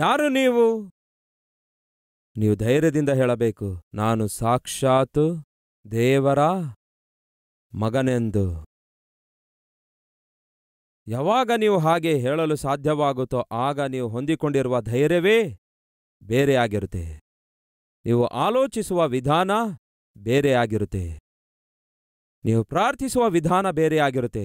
ಯಾರು ನೀವು ನೀವು ಧೈರ್ಯದಿಂದ ಹೇಳಬೇಕು ನಾನು ಸಾಕ್ಷಾತ್ ದೇವರ ಮಗನೆಂದು ಯಾವಾಗ ನೀವು ಹಾಗೆ ಹೇಳಲು ಸಾಧ್ಯವಾಗುತ್ತೋ ಆಗ ನೀವು ಹೊಂದಿಕೊಂಡಿರುವ ಧೈರ್ಯವೇ ಬೇರೆಯಾಗಿರುತ್ತೆ ನೀವು ಆಲೋಚಿಸುವ ವಿಧಾನ ಬೇರೆಯಾಗಿರುತ್ತೆ ನೀವು ಪ್ರಾರ್ಥಿಸುವ ವಿಧಾನ ಬೇರೆಯಾಗಿರುತ್ತೆ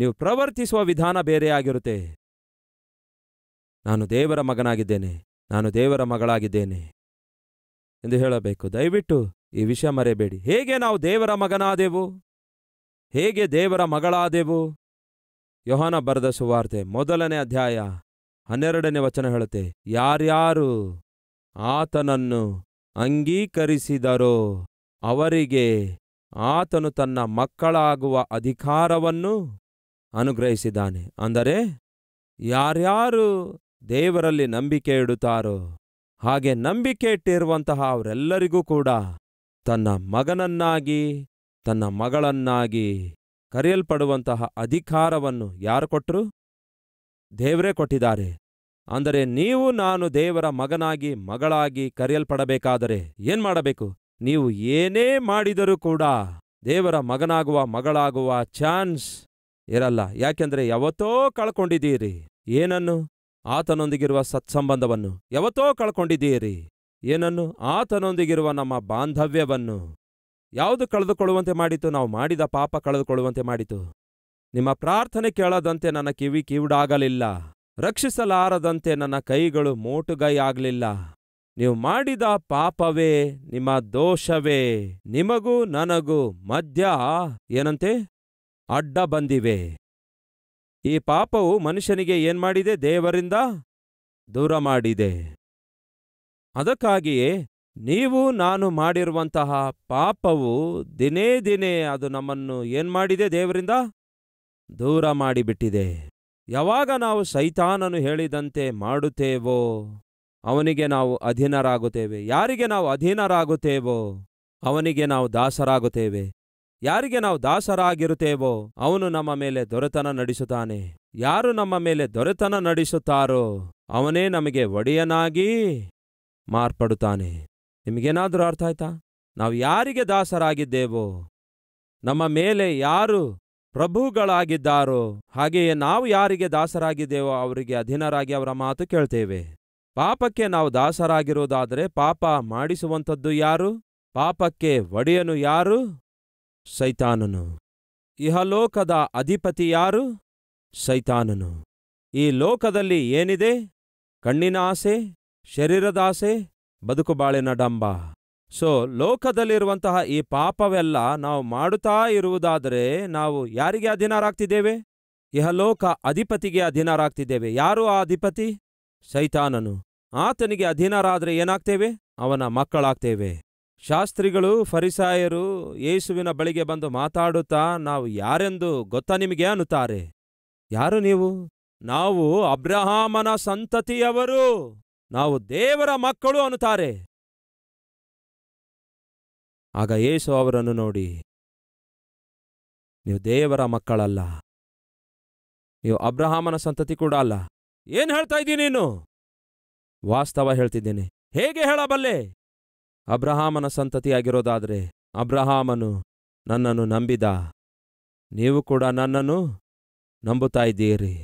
ನೀವು ಪ್ರವರ್ತಿಸುವ ವಿಧಾನ ಬೇರೆಯಾಗಿರುತ್ತೆ ನಾನು ದೇವರ ಮಗನಾಗಿದ್ದೇನೆ ನಾನು ದೇವರ ಮಗಳಾಗಿದ್ದೇನೆ ಎಂದು ಹೇಳಬೇಕು ದಯವಿಟ್ಟು ಈ ವಿಷಯ ಮರೆಯಬೇಡಿ ಹೇಗೆ ನಾವು ದೇವರ ಮಗನಾದೆವು ಹೇಗೆ ದೇವರ ಮಗಳಾದೆವು ಯೋಹನ ಬರೆದ ಸುವಾರ್ತೆ ಮೊದಲನೇ ಅಧ್ಯಾಯ ಹನ್ನೆರಡನೇ ವಚನ ಹೇಳುತ್ತೆ ಯಾರ್ಯಾರು ಆತನನ್ನು ಅಂಗೀಕರಿಸಿದರೋ ಅವರಿಗೆ ಆತನು ತನ್ನ ಮಕ್ಕಳಾಗುವ ಅಧಿಕಾರವನ್ನು ಅನುಗ್ರಹಿಸಿದ್ದಾನೆ ಅಂದರೆ ಯಾರ್ಯಾರು ದೇವರಲ್ಲಿ ನಂಬಿಕೆ ಇಡುತ್ತಾರೋ ಹಾಗೆ ನಂಬಿಕೆ ಇಟ್ಟಿರುವಂತಹ ಅವರೆಲ್ಲರಿಗೂ ಕೂಡ ತನ್ನ ಮಗನನ್ನಾಗಿ ತನ್ನ ಮಗಳನ್ನಾಗಿ ಕರೆಯಲ್ಪಡುವಂತಹ ಅಧಿಕಾರವನ್ನು ಯಾರು ಕೊಟ್ಟರು ದೇವರೇ ಕೊಟ್ಟಿದ್ದಾರೆ ಅಂದರೆ ನೀವು ನಾನು ದೇವರ ಮಗನಾಗಿ ಮಗಳಾಗಿ ಕರೆಯಲ್ಪಡಬೇಕಾದರೆ ಏನ್ಮಾಡಬೇಕು ಮಾಡಬೇಕು ನೀವು ಏನೇ ಮಾಡಿದರೂ ಕೂಡ ದೇವರ ಮಗನಾಗುವ ಮಗಳಾಗುವ ಚಾನ್ಸ್ ಇರಲ್ಲ ಯಾಕೆಂದರೆ ಯಾವತ್ತೋ ಕಳ್ಕೊಂಡಿದ್ದೀರಿ ಏನನ್ನು ಆತನೊಂದಿಗಿರುವ ಸತ್ಸಂಬಂಧವನ್ನು ಯಾವತ್ತೋ ಕಳ್ಕೊಂಡಿದ್ದೀರಿ ಏನನ್ನು ಆತನೊಂದಿಗಿರುವ ನಮ್ಮ ಬಾಂಧವ್ಯವನ್ನು ಯಾವುದು ಕಳೆದುಕೊಳ್ಳುವಂತೆ ಮಾಡಿತು ನಾವು ಮಾಡಿದ ಪಾಪ ಕಳೆದುಕೊಳ್ಳುವಂತೆ ಮಾಡಿತು ನಿಮ್ಮ ಪ್ರಾರ್ಥನೆ ಕೇಳದಂತೆ ನನ್ನ ಕಿವಿ ಕಿವುಡಾಗಲಿಲ್ಲ ರಕ್ಷಿಸಲಾರದಂತೆ ನನ್ನ ಕೈಗಳು ಮೋಟುಗೈ ಆಗಲಿಲ್ಲ ನೀವು ಮಾಡಿದ ಪಾಪವೇ ನಿಮ್ಮ ದೋಷವೇ ನಿಮಗೂ ನನಗೂ ಮಧ್ಯ ಏನಂತೆ ಅಡ್ಡ ಬಂದಿವೆ ಈ ಪಾಪವು ಮನುಷ್ಯನಿಗೆ ಏನ್ಮಾಡಿದೆ ದೇವರಿಂದ ದೂರ ಮಾಡಿದೆ ಅದಕ್ಕಾಗಿಯೇ ನೀವು ನಾನು ಮಾಡಿರುವಂತಹ ಪಾಪವು ದಿನೇ ದಿನೇ ಅದು ನಮ್ಮನ್ನು ಏನ್ಮಾಡಿದೆ ದೇವರಿಂದ ದೂರ ಮಾಡಿಬಿಟ್ಟಿದೆ ಯಾವಾಗ ನಾವು ಸೈತಾನನು ಹೇಳಿದಂತೆ ಮಾಡುತ್ತೇವೋ ಅವನಿಗೆ ನಾವು ಅಧೀನರಾಗುತ್ತೇವೆ ಯಾರಿಗೆ ನಾವು ಅಧೀನರಾಗುತ್ತೇವೋ ಅವನಿಗೆ ನಾವು ದಾಸರಾಗುತ್ತೇವೆ ಯಾರಿಗೆ ನಾವು ದಾಸರಾಗಿರುತ್ತೇವೋ ಅವನು ನಮ್ಮ ಮೇಲೆ ದೊರೆತನ ನಡೆಸುತ್ತಾನೆ ಯಾರು ನಮ್ಮ ಮೇಲೆ ದೊರೆತನ ನಡೆಸುತ್ತಾರೋ ಅವನೇ ನಮಗೆ ಒಡೆಯನಾಗಿ ಮಾರ್ಪಡುತ್ತಾನೆ ನಿಮಗೇನಾದರೂ ಅರ್ಥ ಆಯ್ತಾ ನಾವು ಯಾರಿಗೆ ದಾಸರಾಗಿದ್ದೇವೋ ನಮ್ಮ ಮೇಲೆ ಯಾರು ಪ್ರಭುಗಳಾಗಿದ್ದಾರೋ ಹಾಗೆಯೇ ನಾವು ಯಾರಿಗೆ ದಾಸರಾಗಿದ್ದೇವೋ ಅವರಿಗೆ ಅಧೀನರಾಗಿ ಅವರ ಮಾತು ಕೇಳ್ತೇವೆ ಪಾಪಕ್ಕೆ ನಾವು ದಾಸರಾಗಿರುವುದಾದರೆ ಪಾಪ ಮಾಡಿಸುವಂಥದ್ದು ಯಾರು ಪಾಪಕ್ಕೆ ಒಡೆಯನು ಯಾರು ಸೈತಾನನು ಇಹಲೋಕದ ಅಧಿಪತಿ ಯಾರು ಸೈತಾನನು ಈ ಲೋಕದಲ್ಲಿ ಏನಿದೆ ಕಣ್ಣಿನ ಆಸೆ ಶರೀರದಾಸೆ ಬದುಕುಬಾಳಿನ ಡಂಬ ಸೊ ಲೋಕದಲ್ಲಿರುವಂತಹ ಈ ಪಾಪವೆಲ್ಲ ನಾವು ಮಾಡುತ್ತಾ ಇರುವುದಾದರೆ ನಾವು ಯಾರಿಗೆ ಅಧೀನರಾಗ್ತಿದ್ದೇವೆ ಇಹಲೋಕ ಅಧಿಪತಿಗೆ ಅಧೀನರಾಗ್ತಿದ್ದೇವೆ ಯಾರು ಆ ಅಧಿಪತಿ ಶೈತಾನನು ಆತನಿಗೆ ಅಧೀನರಾದರೆ ಏನಾಗ್ತೇವೆ ಅವನ ಮಕ್ಕಳಾಗ್ತೇವೆ ಶಾಸ್ತ್ರಿಗಳು ಫರಿಸಾಯರು ಯೇಸುವಿನ ಬಳಿಗೆ ಬಂದು ಮಾತಾಡುತ್ತಾ ನಾವು ಯಾರೆಂದು ಗೊತ್ತಾ ನಿಮಗೆ ಅನ್ನುತ್ತಾರೆ ಯಾರು ನೀವು ನಾವು ಅಬ್ರಹಾಮನ ಸಂತತಿಯವರು ನಾವು ದೇವರ ಮಕ್ಕಳು ಅನ್ನುತ್ತಾರೆ ಆಗ ಯೇಸು ಅವರನ್ನು ನೋಡಿ ನೀವು ದೇವರ ಮಕ್ಕಳಲ್ಲ ನೀವು ಅಬ್ರಹಾಮನ ಸಂತತಿ ಕೂಡ ಅಲ್ಲ ಏನ್ ಹೇಳ್ತಾ ಇದ್ದೀನಿ ನೀನು ವಾಸ್ತವ ಹೇಳ್ತಿದ್ದೇನೆ ಹೇಗೆ ಹೇಳಬಲ್ಲೆ ಅಬ್ರಹಾಮನ ಸಂತತಿಯಾಗಿರೋದಾದ್ರೆ ಅಬ್ರಹಾಮನು ನನ್ನನ್ನು ನಂಬಿದ ನೀವು ಕೂಡ ನನ್ನನ್ನು ನಂಬುತ್ತಾ ಇದ್ದೀರಿ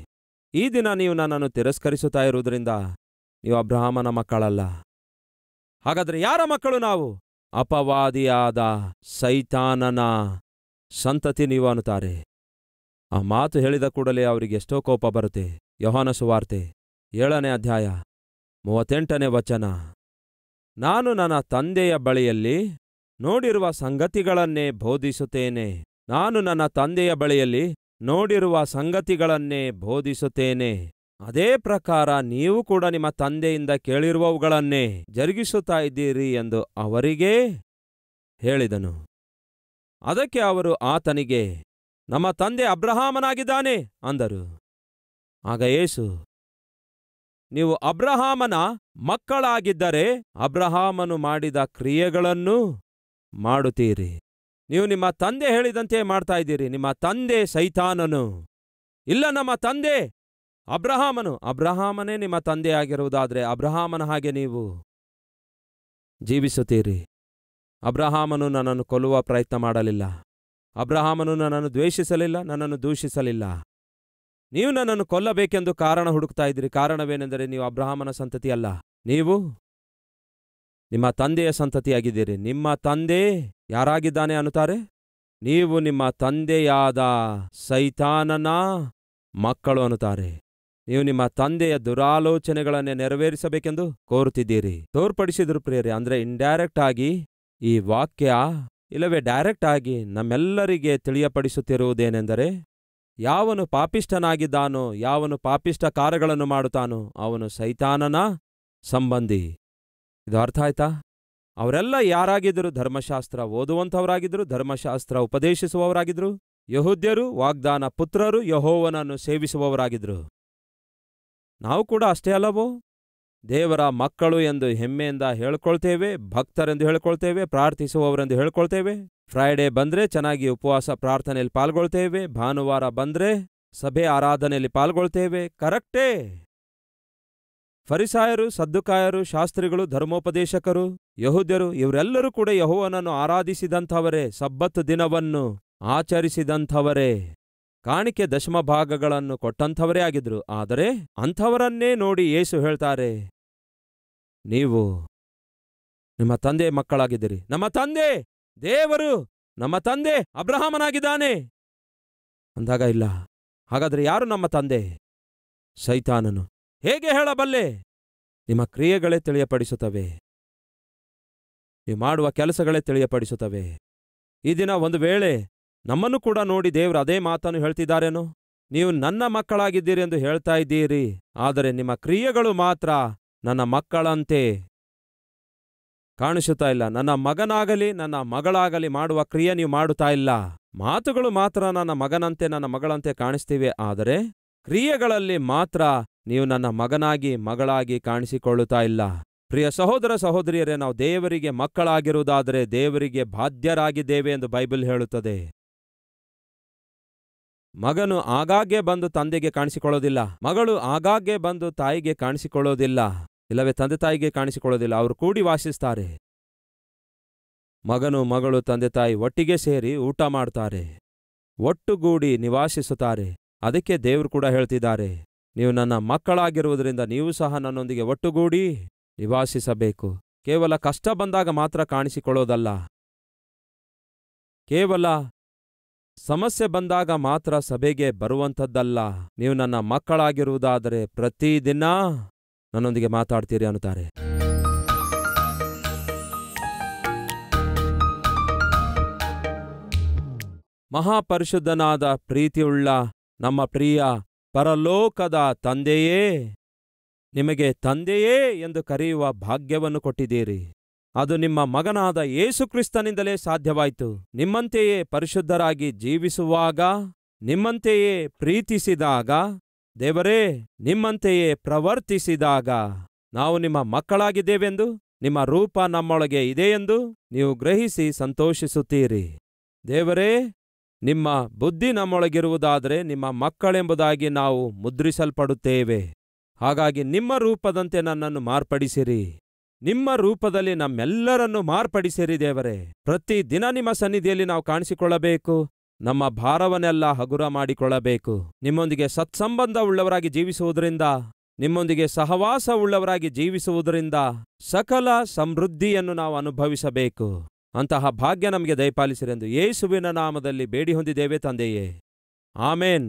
ಈ ದಿನ ನೀವು ನನ್ನನ್ನು ತಿರಸ್ಕರಿಸುತ್ತಾ ಇರುವುದರಿಂದ ನೀವು ಅಬ್ರಹಾಮನ ಮಕ್ಕಳಲ್ಲ ಹಾಗಾದ್ರೆ ಯಾರ ಮಕ್ಕಳು ನಾವು ಅಪವಾದಿಯಾದ ಸೈತಾನನ ಸಂತತಿ ನೀವು ಅನ್ನುತ್ತಾರೆ ಆ ಮಾತು ಹೇಳಿದ ಕೂಡಲೇ ಅವರಿಗೆಷ್ಟೋ ಕೋಪ ಬರುತ್ತೆ ಯೋಹಾನ ಸುವಾರ್ತೆ ಏಳನೇ ಅಧ್ಯಾಯ ಮೂವತ್ತೆಂಟನೇ ವಚನ ನಾನು ನನ್ನ ತಂದೆಯ ಬಳಿಯಲ್ಲಿ ನೋಡಿರುವ ಸಂಗತಿಗಳನ್ನೇ ಬೋಧಿಸುತ್ತೇನೆ ನಾನು ನನ್ನ ತಂದೆಯ ಬಳಿಯಲ್ಲಿ ನೋಡಿರುವ ಸಂಗತಿಗಳನ್ನೇ ಬೋಧಿಸುತ್ತೇನೆ ಅದೇ ಪ್ರಕಾರ ನೀವು ಕೂಡ ನಿಮ್ಮ ತಂದೆಯಿಂದ ಕೇಳಿರುವವುಗಳನ್ನೇ ಜರುಗಿಸುತ್ತಾ ಇದ್ದೀರಿ ಎಂದು ಅವರಿಗೇ ಹೇಳಿದನು ಅದಕ್ಕೆ ಅವರು ಆತನಿಗೆ ನಮ್ಮ ತಂದೆ ಅಬ್ರಹಾಮನಾಗಿದ್ದಾನೆ ಅಂದರು ಆಗ ಯೇಸು ನೀವು ಅಬ್ರಹಾಮನ ಮಕ್ಕಳಾಗಿದ್ದರೆ ಅಬ್ರಹಾಮನು ಮಾಡಿದ ಕ್ರಿಯೆಗಳನ್ನು ಮಾಡುತ್ತೀರಿ ನೀವು ನಿಮ್ಮ ತಂದೆ ಹೇಳಿದಂತೆ ಮಾಡ್ತಾ ಇದ್ದೀರಿ ನಿಮ್ಮ ತಂದೆ ಸೈತಾನನು ಇಲ್ಲ ನಮ್ಮ ತಂದೆ ಅಬ್ರಹಾಮನು ಅಬ್ರಹಾಮನೇ ನಿಮ್ಮ ತಂದೆ ಅಬ್ರಹಾಮನ ಹಾಗೆ ನೀವು ಜೀವಿಸುತ್ತೀರಿ ಅಬ್ರಹಾಮನು ನನ್ನನ್ನು ಕೊಲ್ಲುವ ಪ್ರಯತ್ನ ಮಾಡಲಿಲ್ಲ ಅಬ್ರಹಾಮನು ನನ್ನನ್ನು ದ್ವೇಷಿಸಲಿಲ್ಲ ನನ್ನನ್ನು ದೂಷಿಸಲಿಲ್ಲ ನೀವು ನನ್ನನ್ನು ಕೊಲ್ಲಬೇಕೆಂದು ಕಾರಣ ಹುಡುಕ್ತಾ ಇದ್ದೀರಿ ಕಾರಣವೇನೆಂದರೆ ನೀವು ಅಬ್ರಾಹ್ಮನ ಸಂತತಿಯಲ್ಲ ನೀವು ನಿಮ್ಮ ತಂದೆಯ ಸಂತತಿಯಾಗಿದ್ದೀರಿ ನಿಮ್ಮ ತಂದೆ ಯಾರಾಗಿದ್ದಾನೆ ಅನ್ನುತ್ತಾರೆ ನೀವು ನಿಮ್ಮ ತಂದೆಯಾದ ಸೈತಾನನ ಮಕ್ಕಳು ಅನ್ನುತ್ತಾರೆ ನೀವು ನಿಮ್ಮ ತಂದೆಯ ದುರಾಲೋಚನೆಗಳನ್ನೇ ನೆರವೇರಿಸಬೇಕೆಂದು ಕೋರುತ್ತಿದ್ದೀರಿ ತೋರ್ಪಡಿಸಿದ್ರು ಪ್ರಿಯರೇ ಅಂದರೆ ಇಂಡೈರೆಕ್ಟ್ ಆಗಿ ಈ ವಾಕ್ಯ ಇಲ್ಲವೇ ಡೈರೆಕ್ಟ್ ಆಗಿ ನಮ್ಮೆಲ್ಲರಿಗೆ ತಿಳಿಯಪಡಿಸುತ್ತಿರುವುದೇನೆಂದರೆ ಯಾವನು ಪಾಪಿಷ್ಠನಾಗಿದ್ದಾನೋ ಯಾವನು ಪಾಪಿಷ್ಠ ಕಾರ್ಯಗಳನ್ನು ಮಾಡುತ್ತಾನೋ ಅವನು ಸೈತಾನನ ಸಂಬಂಧಿ ಇದು ಅರ್ಥ ಆಯ್ತಾ ಅವರೆಲ್ಲ ಯಾರಾಗಿದ್ದರು ಧರ್ಮಶಾಸ್ತ್ರ ಓದುವಂಥವರಾಗಿದ್ದರು ಧರ್ಮಶಾಸ್ತ್ರ ಉಪದೇಶಿಸುವವರಾಗಿದ್ದರು ಯಹೂದ್ಯರು ವಾಗ್ದಾನ ಪುತ್ರರು ಯಹೋವನನ್ನು ಸೇವಿಸುವವರಾಗಿದ್ದರು ನಾವು ಕೂಡ ಅಷ್ಟೇ ಅಲ್ಲವೋ ದೇವರ ಮಕ್ಕಳು ಎಂದು ಹೆಮ್ಮೆಯಿಂದ ಹೇಳ್ಕೊಳ್ತೇವೆ ಭಕ್ತರೆಂದು ಹೇಳ್ಕೊಳ್ತೇವೆ ಪ್ರಾರ್ಥಿಸುವವರೆಂದು ಹೇಳ್ಕೊಳ್ತೇವೆ ಫ್ರೈಡೇ ಬಂದರೆ ಚೆನ್ನಾಗಿ ಉಪವಾಸ ಪ್ರಾರ್ಥನೆಯಲ್ಲಿ ಪಾಲ್ಗೊಳ್ತೇವೆ ಭಾನುವಾರ ಬಂದರೆ ಸಭೆ ಆರಾಧನೆಯಲ್ಲಿ ಪಾಲ್ಗೊಳ್ತೇವೆ ಕರೆಕ್ಟೇ ಫರಿಸಾಯರು ಸದ್ದುಕಾಯರು ಶಾಸ್ತ್ರಿಗಳು ಧರ್ಮೋಪದೇಶಕರು ಯಹೂದ್ಯರು ಇವರೆಲ್ಲರೂ ಕೂಡ ಯಹೋವನನ್ನು ಆರಾಧಿಸಿದಂಥವರೇ ಸಬ್ಬತ್ತು ದಿನವನ್ನು ಆಚರಿಸಿದಂಥವರೇ ಕಾಣಿಕೆ ದಶಮ ಭಾಗಗಳನ್ನು ಕೊಟ್ಟಂಥವರೇ ಆಗಿದ್ರು ಆದರೆ ಅಂಥವರನ್ನೇ ನೋಡಿ ಏಸು ಹೇಳ್ತಾರೆ ನೀವು ನಿಮ್ಮ ತಂದೆ ಮಕ್ಕಳಾಗಿದ್ದೀರಿ ನಮ್ಮ ತಂದೆ ದೇವರು ನಮ್ಮ ತಂದೆ ಅಬ್ರಹಾಮನಾಗಿದ್ದಾನೆ ಅಂದಾಗ ಇಲ್ಲ ಹಾಗಾದರೆ ಯಾರು ನಮ್ಮ ತಂದೆ ಸೈತಾನನು ಹೇಗೆ ಹೇಳಬಲ್ಲೆ ನಿಮ್ಮ ಕ್ರಿಯೆಗಳೇ ತಿಳಿಯಪಡಿಸುತ್ತವೆ ನೀವು ಮಾಡುವ ಕೆಲಸಗಳೇ ತಿಳಿಯಪಡಿಸುತ್ತವೆ ಈ ದಿನ ಒಂದು ವೇಳೆ ನಮ್ಮನ್ನು ಕೂಡ ನೋಡಿ ದೇವರು ಅದೇ ಮಾತನ್ನು ಹೇಳ್ತಿದ್ದಾರೇನು ನೀವು ನನ್ನ ಮಕ್ಕಳಾಗಿದ್ದೀರಿ ಎಂದು ಹೇಳ್ತಾ ಇದ್ದೀರಿ ಆದರೆ ನಿಮ್ಮ ಕ್ರಿಯೆಗಳು ಮಾತ್ರ ನನ್ನ ಮಕ್ಕಳಂತೆ ಕಾಣಿಸುತ್ತಾ ಇಲ್ಲ ನನ್ನ ಮಗನಾಗಲಿ ನನ್ನ ಮಗಳಾಗಲಿ ಮಾಡುವ ಕ್ರಿಯೆ ನೀವು ಮಾಡುತ್ತಾ ಇಲ್ಲ ಮಾತುಗಳು ಮಾತ್ರ ನನ್ನ ಮಗನಂತೆ ನನ್ನ ಮಗಳಂತೆ ಕಾಣಿಸ್ತೀವಿ ಆದರೆ ಕ್ರಿಯೆಗಳಲ್ಲಿ ಮಾತ್ರ ನೀವು ನನ್ನ ಮಗನಾಗಿ ಮಗಳಾಗಿ ಕಾಣಿಸಿಕೊಳ್ಳುತ್ತಾ ಇಲ್ಲ ಪ್ರಿಯ ಸಹೋದರ ಸಹೋದರಿಯರೇ ನಾವು ದೇವರಿಗೆ ಮಕ್ಕಳಾಗಿರುವುದಾದರೆ ದೇವರಿಗೆ ಬಾಧ್ಯರಾಗಿದ್ದೇವೆ ಎಂದು ಬೈಬಲ್ ಹೇಳುತ್ತದೆ ಮಗನು ಆಗಾಗ್ಗೆ ಬಂದು ತಂದೆಗೆ ಕಾಣಿಸಿಕೊಳ್ಳೋದಿಲ್ಲ ಮಗಳು ಆಗಾಗ್ಗೆ ಬಂದು ತಾಯಿಗೆ ಕಾಣಿಸಿಕೊಳ್ಳೋದಿಲ್ಲ ಇಲ್ಲವೇ ತಂದೆ ತಾಯಿಗೆ ಕಾಣಿಸಿಕೊಳ್ಳೋದಿಲ್ಲ ಅವರು ಕೂಡಿ ವಾಸಿಸ್ತಾರೆ ಮಗನು ಮಗಳು ತಂದೆ ತಾಯಿ ಒಟ್ಟಿಗೆ ಸೇರಿ ಊಟ ಮಾಡ್ತಾರೆ ಒಟ್ಟುಗೂಡಿ ನಿವಾಸಿಸುತ್ತಾರೆ ಅದಕ್ಕೆ ದೇವರು ಕೂಡ ಹೇಳ್ತಿದ್ದಾರೆ ನೀವು ನನ್ನ ಮಕ್ಕಳಾಗಿರುವುದರಿಂದ ನೀವು ಸಹ ನನ್ನೊಂದಿಗೆ ಒಟ್ಟುಗೂಡಿ ನಿವಾಸಿಸಬೇಕು ಕೇವಲ ಕಷ್ಟ ಬಂದಾಗ ಮಾತ್ರ ಕಾಣಿಸಿಕೊಳ್ಳೋದಲ್ಲ ಕೇವಲ ಸಮಸ್ಯೆ ಬಂದಾಗ ಮಾತ್ರ ಸಭೆಗೆ ಬರುವಂಥದ್ದಲ್ಲ ನೀವು ನನ್ನ ಮಕ್ಕಳಾಗಿರುವುದಾದರೆ ಪ್ರತಿದಿನ ನನ್ನೊಂದಿಗೆ ಮಾತಾಡ್ತೀರಿ ಅನ್ನುತ್ತಾರೆ ಮಹಾಪರಿಶುದ್ಧನಾದ ಪ್ರೀತಿಯುಳ್ಳ ನಮ್ಮ ಪ್ರಿಯ ಪರಲೋಕದ ತಂದೆಯೇ ನಿಮಗೆ ತಂದೆಯೇ ಎಂದು ಕರೆಯುವ ಭಾಗ್ಯವನ್ನು ಕೊಟ್ಟಿದ್ದೀರಿ ಅದು ನಿಮ್ಮ ಮಗನಾದ ಯೇಸುಕ್ರಿಸ್ತನಿಂದಲೇ ಸಾಧ್ಯವಾಯಿತು ನಿಮ್ಮಂತೆಯೇ ಪರಿಶುದ್ಧರಾಗಿ ಜೀವಿಸುವಾಗ ನಿಮ್ಮಂತೆಯೇ ಪ್ರೀತಿಸಿದಾಗ ದೇವರೇ ನಿಮ್ಮಂತೆಯೇ ಪ್ರವರ್ತಿಸಿದಾಗ ನಾವು ನಿಮ್ಮ ಮಕ್ಕಳಾಗಿದ್ದೇವೆಂದು ನಿಮ್ಮ ರೂಪ ನಮ್ಮೊಳಗೆ ಇದೆಯೆಂದು ನೀವು ಗ್ರಹಿಸಿ ಸಂತೋಷಿಸುತ್ತೀರಿ ದೇವರೇ ನಿಮ್ಮ ಬುದ್ಧಿ ನಮ್ಮೊಳಗಿರುವುದಾದರೆ ನಿಮ್ಮ ಮಕ್ಕಳೆಂಬುದಾಗಿ ನಾವು ಮುದ್ರಿಸಲ್ಪಡುತ್ತೇವೆ ಹಾಗಾಗಿ ನಿಮ್ಮ ರೂಪದಂತೆ ನನ್ನನ್ನು ಮಾರ್ಪಡಿಸಿರಿ ನಿಮ್ಮ ರೂಪದಲ್ಲಿ ನಮ್ಮೆಲ್ಲರನ್ನು ಮಾರ್ಪಡಿಸಿರಿ ದೇವರೇ ಪ್ರತಿ ದಿನ ನಿಮ್ಮ ಸನ್ನಿಧಿಯಲ್ಲಿ ನಾವು ಕಾಣಿಸಿಕೊಳ್ಳಬೇಕು ನಮ್ಮ ಭಾರವನ್ನೆಲ್ಲ ಹಗುರ ಮಾಡಿಕೊಳ್ಳಬೇಕು ನಿಮ್ಮೊಂದಿಗೆ ಸತ್ಸಂಬಂಧ ಉಳ್ಳವರಾಗಿ ಜೀವಿಸುವುದರಿಂದ ನಿಮ್ಮೊಂದಿಗೆ ಸಹವಾಸ ಉಳ್ಳವರಾಗಿ ಜೀವಿಸುವುದರಿಂದ ಸಕಲ ಸಮೃದ್ಧಿಯನ್ನು ನಾವು ಅನುಭವಿಸಬೇಕು ಅಂತಹ ಭಾಗ್ಯ ನಮಗೆ ದಯಪಾಲಿಸಿರೆಂದು ಯೇಸುವಿನ ನಾಮದಲ್ಲಿ ಬೇಡಿ ಹೊಂದಿದ್ದೇವೆ ತಂದೆಯೇ ಆಮೇನ್